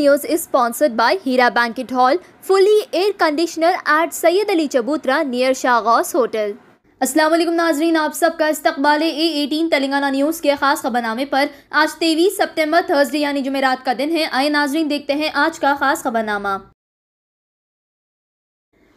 news is sponsored by Heera banquet hall fully air conditioner at Syed Ali Chabutra near शाहगौस hotel अस्सलाम नाजरीन आप सबका इस्तकबाल ए एटीन तेलंगाना न्यूज़ के खास खबरनामे पर आज तेईस सितंबर थर्सडे यानी जुमेरात का दिन है आए नाजरीन देखते हैं आज का खास खबरनामा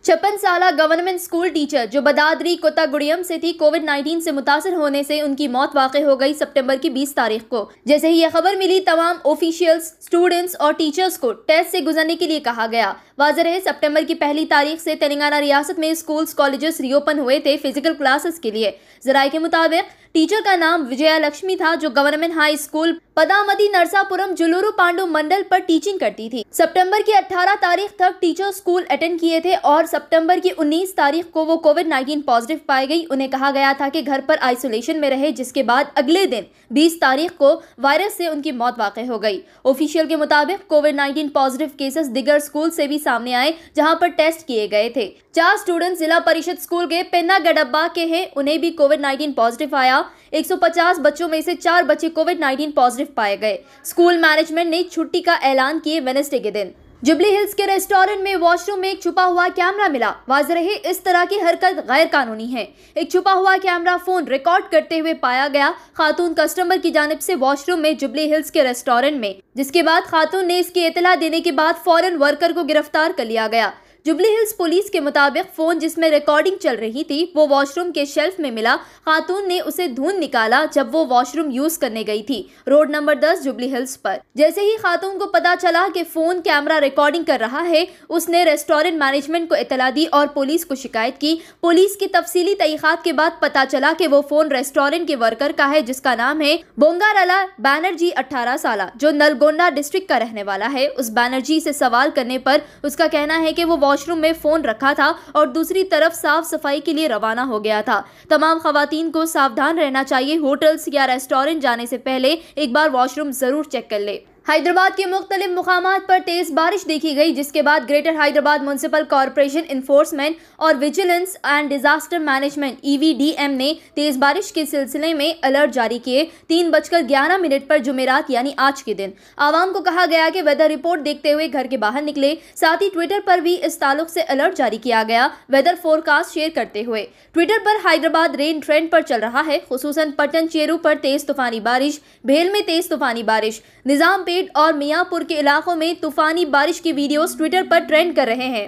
छप्पन साल गवर्नमेंट स्कूल टीचर जो बदादरी कोतागुड़ियम से थी कोविड 19 से मुतासर होने से उनकी मौत वाक़ हो गई सितंबर की 20 तारीख को जैसे ही यह खबर मिली तमाम ऑफिशियल्स स्टूडेंट्स और टीचर्स को टेस्ट से गुजरने के लिए कहा गया वाजह है सितंबर की पहली तारीख से तेलंगाना रियासत में स्कूल्स कॉलेजेस रीओपन हुए थे फिजिकल क्लासेस के लिए जराये के मुताबिक टीचर का नाम विजया लक्ष्मी था जो government high school Padamati Narsapuram Juluru Pandu mandal पर टीचिंग करती थी सितंबर की 18 तारीख तक टीचर स्कूल अटेंड किए थे और सितंबर की 19 तारीख को वो कोविड 19 पॉजिटिव पाई गई उन्हें कहा गया था कि घर पर आइसोलेशन में रहे जिसके बाद अगले दिन 20 तारीख को वायरस से उनकी मौत वाकई हो गई ऑफिशियल के मुताबिक कोविड नाइन्टीन पॉजिटिव केसेस दिगर स्कूल से भी सामने आए जहाँ पर टेस्ट किए गए थे चार स्टूडेंट जिला परिषद स्कूल के पेन्ना गडब्बा के हैं उन्हें भी कोविड नाइन्टीन पॉजिटिव आया 150 बच्चों में से चार बच्चे कोविड 19 पॉजिटिव पाए गए स्कूल मैनेजमेंट ने छुट्टी का ऐलान किए वेनेसडे के दिन जुबली हिल्स के रेस्टोरेंट में वॉशरूम में एक छुपा हुआ कैमरा मिला वाज रहे इस तरह की हरकत गैर कानूनी है एक छुपा हुआ कैमरा फोन रिकॉर्ड करते हुए पाया गया खातून कस्टमर की जानब से वॉशरूम में जुबली हिल्स के रेस्टोरेंट में जिसके बाद खातून ने इसकी इतला देने के बाद फॉरन वर्कर को गिरफ्तार कर लिया गया जुबली हिल्स पुलिस के मुताबिक फ़ोन जिसमें रिकॉर्डिंग चल रही थी वो वॉशरूम के शेल्फ में मिला खातून ने उसे ढूंढ निकाला जब वो वॉशरूम यूज़ करने गई थी रोड नंबर 10 जुबली हिल्स पर जैसे ही खातून को पता चला कि फ़ोन कैमरा रिकॉर्डिंग कर रहा है उसने रेस्टोरेंट मैनेजमेंट को इतला दी और पुलिस को शिकायत की पुलिस की तफसीली तहकीक़ात के बाद पता चला की वो फ़ोन रेस्टोरेंट के वर्कर का है जिसका नाम है बोंगाराला बैनर्जी अठारह साल जो नलगोंडा डिस्ट्रिक्ट का रहने वाला है उस बैनर्जी से सवाल करने पर उसका कहना है की वो वॉशरूम में फ़ोन रखा था और दूसरी तरफ साफ सफाई के लिए रवाना हो गया था तमाम खातन को सावधान रहना चाहिए होटल्स या रेस्टोरेंट जाने से पहले एक बार वॉशरूम ज़रूर चेक कर ले हैदराबाद के मुख्तलिफ मुकाम पर तेज़ बारिश देखी गई जिसके बाद greater Hyderabad municipal corporation enforcement और vigilance and disaster management EVDM ने तेज़ बारिश के सिलसिले में अलर्ट जारी किए तीन बजकर ग्यारह मिनट पर जुमेरात यानी आज के दिन आवाम को कहा गया कि वेदर रिपोर्ट देखते हुए घर के बाहर निकले साथ ही ट्विटर पर भी इस ताल्लुक से अलर्ट जारी किया गया वेदर फोरकास्ट शेयर करते हुए ट्विटर पर हैदराबाद रेन ट्रेंड पर चल रहा है खसूस पटन चेरू पर तेज़ तूफानी बारिश भेल में तेज़ तूफानी बारिश निज़ाम पेट और मियाँपुर के इलाकों में तूफानी बारिश की वीडियोस ट्विटर पर ट्रेंड कर रहे हैं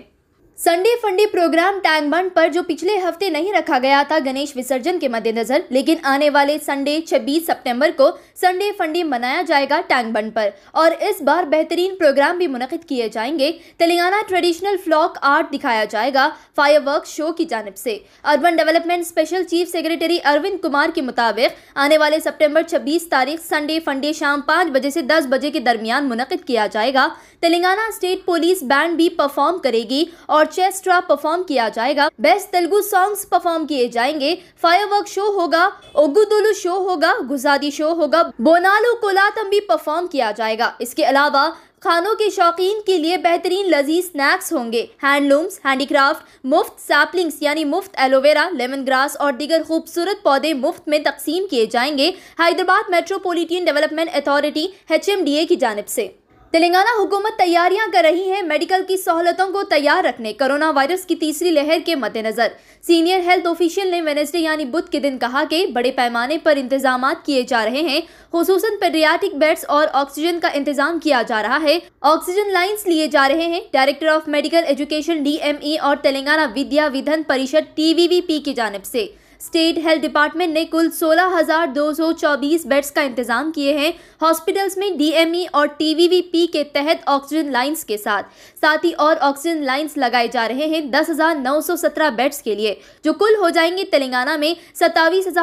संडे फंडे प्रोग्राम टैंक बंड पर जो पिछले हफ्ते नहीं रखा गया था गणेश विसर्जन के मद्देनजर लेकिन आने वाले संडे 26 सितंबर को संडे फंडे मनाया जाएगा टैंक बंड पर और इस बार बेहतरीन प्रोग्राम भी मुनद किए जाएंगे तेलंगाना ट्रेडिशनल फ्लॉक आर्ट दिखाया जाएगा फायरवर्क शो की जानब से urban development special chief secretary Arvind Kumar के मुताबिक आने वाले सेप्टेम्बर छब्बीस तारीख संडे फंडे शाम पाँच बजे से दस बजे के दरमियान मुनद किया जाएगा तेलंगाना स्टेट पुलिस बैंड भी परफॉर्म करेगी और ऑर्केस्ट्रा परफॉर्म किया जाएगा बेस्ट तेलुगु सॉन्ग्स परफॉर्म किए जाएंगे फायरवर्क शो होगा ओगुदुलु शो होगा गुजादी शो होगा बोनालो कोलातम भी परफॉर्म किया जाएगा इसके अलावा खानों के शौकीन के लिए बेहतरीन लजीज स्नैक्स होंगे हैंडलूम्स हैंडीक्राफ्ट मुफ्त सैपलिंग्स यानी मुफ्त एलोवेरा लेमन ग्रास और दीगर खूबसूरत पौधे मुफ्त में तकसीम किए जाएंगे Hyderabad metropolitan development authority H की जानब से तेलंगाना हुकूमत तैयारियां कर रही है मेडिकल की सहूलतों को तैयार रखने कोरोना वायरस की तीसरी लहर के मद्देनजर सीनियर हेल्थ ऑफिशियल ने वेनेसडे यानी बुध के दिन कहा कि बड़े पैमाने पर इंतजाम किए जा रहे हैं खसूस पेडियाटिक बेड्स और ऑक्सीजन का इंतजाम किया जा रहा है ऑक्सीजन लाइन्स लिए जा रहे हैं director of medical education D और तेलंगाना विद्या विधन परिषद टी की जानब ऐसी स्टेट हेल्थ डिपार्टमेंट ने कुल 16,224 बेड्स का इंतजाम किए हैं हॉस्पिटल्स में डीएमई e और टीवीवीपी के तहत ऑक्सीजन लाइंस के साथ साथ ही और ऑक्सीजन लाइंस लगाए जा रहे हैं 10,917 बेड्स के लिए जो कुल हो जाएंगे तेलंगाना में सत्तावीस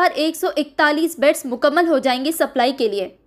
बेड्स मुकम्मल हो जाएंगे सप्लाई के लिए